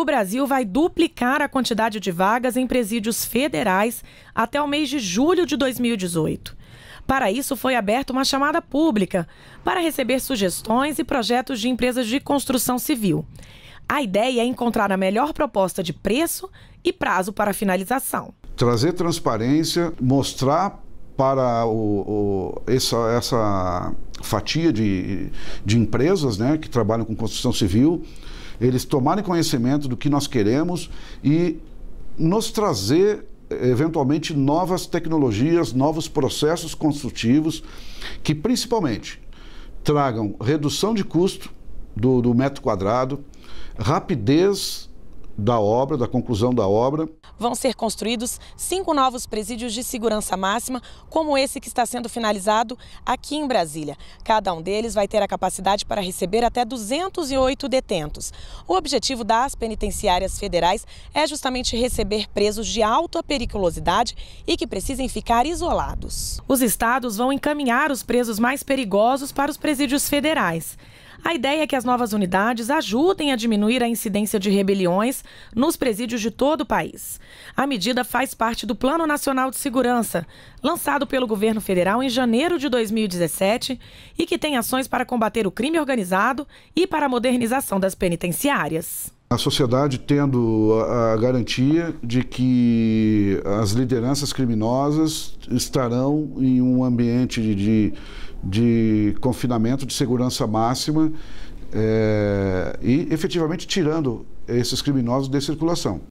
o Brasil vai duplicar a quantidade de vagas em presídios federais até o mês de julho de 2018. Para isso, foi aberta uma chamada pública para receber sugestões e projetos de empresas de construção civil. A ideia é encontrar a melhor proposta de preço e prazo para finalização. Trazer transparência, mostrar para o, o, essa, essa fatia de, de empresas né, que trabalham com construção civil eles tomarem conhecimento do que nós queremos e nos trazer eventualmente novas tecnologias, novos processos construtivos que principalmente tragam redução de custo do, do metro quadrado, rapidez da obra, da conclusão da obra. Vão ser construídos cinco novos presídios de segurança máxima, como esse que está sendo finalizado aqui em Brasília. Cada um deles vai ter a capacidade para receber até 208 detentos. O objetivo das penitenciárias federais é justamente receber presos de alta periculosidade e que precisem ficar isolados. Os estados vão encaminhar os presos mais perigosos para os presídios federais. A ideia é que as novas unidades ajudem a diminuir a incidência de rebeliões nos presídios de todo o país. A medida faz parte do Plano Nacional de Segurança, lançado pelo governo federal em janeiro de 2017 e que tem ações para combater o crime organizado e para a modernização das penitenciárias a sociedade tendo a, garantia de que as lideranças criminosas estarão em um ambiente de, de confinamento, de segurança máxima é, e efetivamente tirando esses criminosos de circulação.